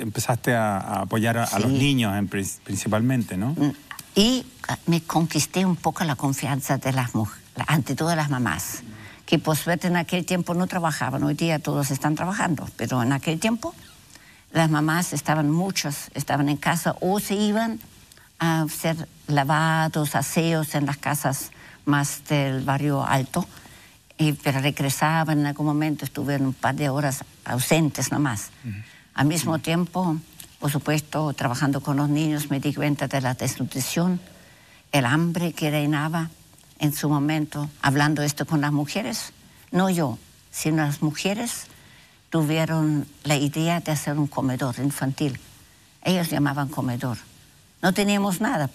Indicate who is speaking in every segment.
Speaker 1: empezaste a, apoyar a, los niños principalmente, ¿no? Mm.
Speaker 2: Y ah, me conquisté un poco la confianza de las mujeres, ante todas las mamás, que por suerte en aquel tiempo no trabajaban, hoy día todos están trabajando, pero en aquel tiempo las mamás estaban muchas, estaban en casa o se iban a hacer lavados, aseos en las casas más del barrio alto, y, eh, pero regresaban en algún momento, estuvieron un par de horas ausentes nomás. Al mismo tiempo, por supuesto, trabajando con los niños, me di cuenta de la desnutrición, el hambre que reinaba en su momento, hablando esto con las mujeres. No yo, sino las mujeres tuvieron la idea de hacer un comedor infantil. Ellos llamaban comedor. No teníamos nada,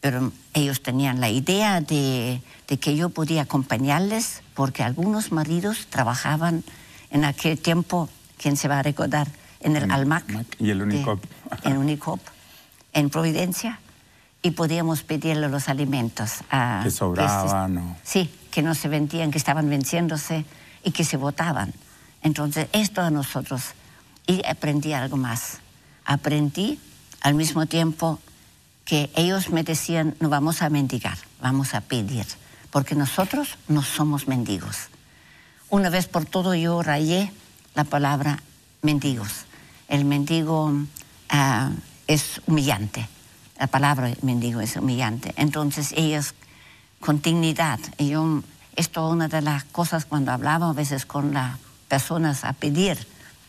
Speaker 2: pero ellos tenían la idea de, que yo podía acompañarles porque algunos maridos trabajaban en aquel tiempo, quién se va a recordar, en el, ALMAC.
Speaker 1: y el UNICOP.
Speaker 2: en UNICOP, en Providencia, y podíamos pedirle los alimentos. que sobraban. sí, que no se vendían, que estaban venciéndose y que se votaban. Entonces, esto a nosotros. Y aprendí algo más. Aprendí al mismo tiempo que ellos me decían, no vamos a mendigar, vamos a pedir, porque nosotros no somos mendigos. Una vez por todo yo rayé la palabra mendigos, el mendigo ah, es humillante. La palabra mendigo es humillante. Entonces ellos con dignidad. Y yo, esto una de las cosas cuando hablaba a veces con las personas a pedir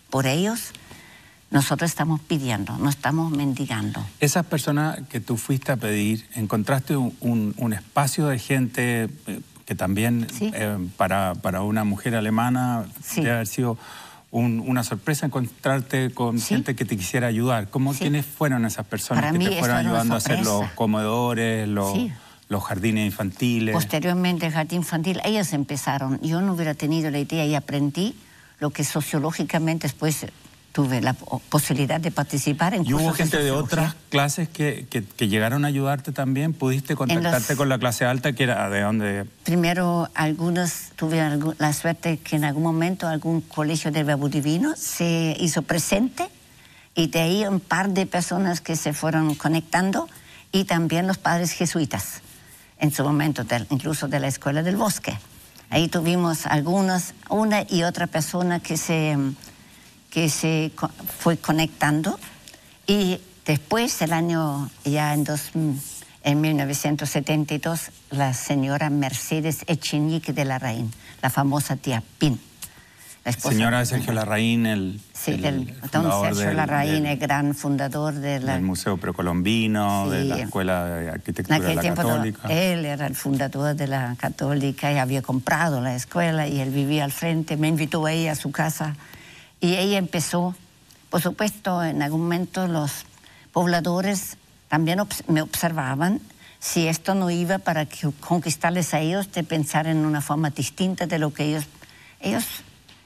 Speaker 2: por ellos, nosotros estamos pidiendo, no estamos mendigando.
Speaker 1: Esas personas que tú fuiste a pedir, ¿encontraste un, espacio de gente eh, que también eh, para, para, una mujer alemana sí. haber sido una sorpresa encontrarte con gente que te quisiera ayudar. ¿Cómo, quienes ¿Quiénes fueron esas personas que te fueron ayudando a hacer los comedores, los, los, jardines infantiles?
Speaker 2: Posteriormente el jardín infantil, ellas empezaron. Yo no hubiera tenido la idea y aprendí lo que sociológicamente después tuve la posibilidad de participar en ¿Y hubo gente de, otras
Speaker 1: clases que, que, llegaron a ayudarte también? ¿Pudiste contactarte con la clase alta que era ah, de dónde?
Speaker 2: Primero, algunos tuve la suerte que en algún momento algún colegio del Babu Divino se hizo presente y de ahí un par de personas que se fueron conectando y también los padres jesuitas en su momento, incluso de la Escuela del Bosque. Ahí tuvimos algunas, una y otra persona que se que se fue conectando y después el año ya en, dos, en 1972 la señora Mercedes Echenique de La Larraín, la famosa tía Pin.
Speaker 1: La señora de Sergio Larraín, el, sí, don Sergio Larraín, el
Speaker 2: gran fundador de la, del
Speaker 1: Museo Precolombino, de la Escuela de Arquitectura la Católica.
Speaker 2: él era el fundador de la Católica y había comprado la escuela y él vivía al frente. Me invitó a ella a su casa y ella empezó, por supuesto, en algún momento los pobladores también me observaban si esto no iba para conquistarles a ellos de pensar en una forma distinta de lo que ellos, ellos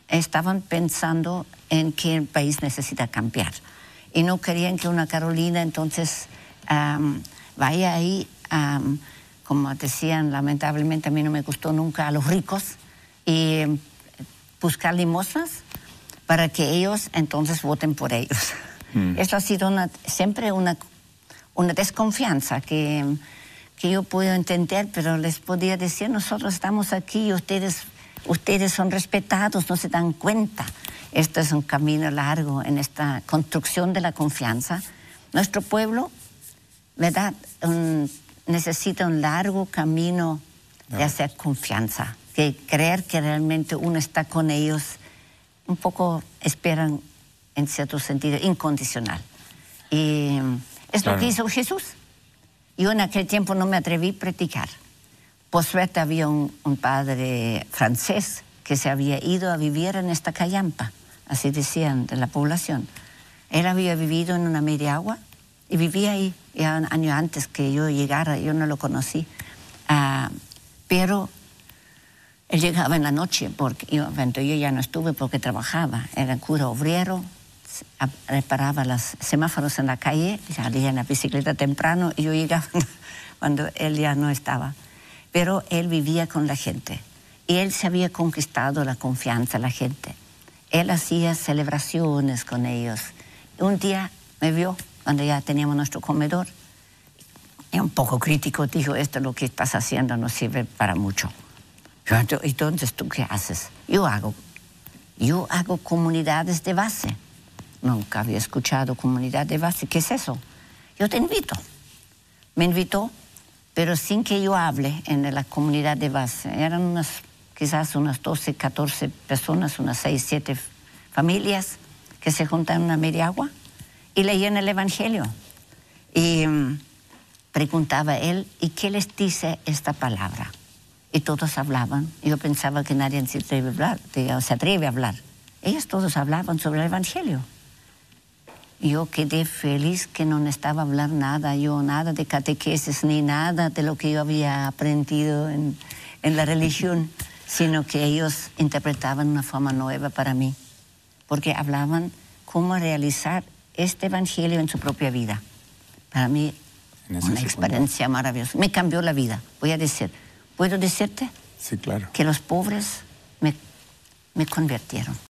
Speaker 2: estaban pensando en que el país necesita cambiar. Y no querían que una Carolina entonces vaya ahí, como decían, lamentablemente a mí no me gustó nunca a los ricos, y buscar limosnas para que ellos entonces voten por ellos. Mm. Esto ha sido siempre una, una desconfianza que, yo puedo entender, pero les podía decir, nosotros estamos aquí y ustedes, ustedes son respetados, no se dan cuenta. Esto es un camino largo en esta construcción de la confianza. Nuestro pueblo, ¿verdad? necesita un largo camino de hacer confianza, de creer que realmente uno está con ellos un poco esperan, en cierto sentido, incondicional. Y es lo que hizo Jesús. Yo en aquel tiempo no me atreví a predicar. Por suerte había un, padre francés que se había ido a vivir en esta callampa, así decían de la población. Él había vivido en una media agua y vivía ahí ya un año antes que yo llegara, yo no lo conocí. Ah, pero él llegaba en la noche, porque yo, yo ya no estuve porque trabajaba, era cura obrero, reparaba los semáforos en la calle, salía en la bicicleta temprano y yo llegaba cuando él ya no estaba. Pero él vivía con la gente y él se había conquistado la confianza de la gente. Él hacía celebraciones con ellos. Un día me vio cuando ya teníamos nuestro comedor. Y un poco crítico dijo, esto lo que estás haciendo no sirve para mucho. Entonces, ¿tú qué haces? Yo hago, yo hago comunidades de base. Nunca había escuchado comunidad de base. ¿Qué es eso? Yo te invito. Me invitó, pero sin que yo hable en la comunidad de base. Eran unas, quizás unas 12, 14 personas, unas 6, 7 familias que se juntan una media agua y leían el Evangelio. Y mm, preguntaba él, ¿y qué les dice esta palabra? y todos hablaban. Yo pensaba que nadie se atreve a hablar, hablar. Ellos todos hablaban sobre el Evangelio. Yo quedé feliz que no estaba a hablar nada, yo nada de catequesis ni nada de lo que yo había aprendido en, en la religión, sino que ellos interpretaban una forma nueva para mí, porque hablaban cómo realizar este Evangelio en su propia vida. Para mí, una experiencia maravillosa. Me cambió la vida, voy a decir. ¿Puedo decirte? Sí, claro. Que los pobres me, me convirtieron.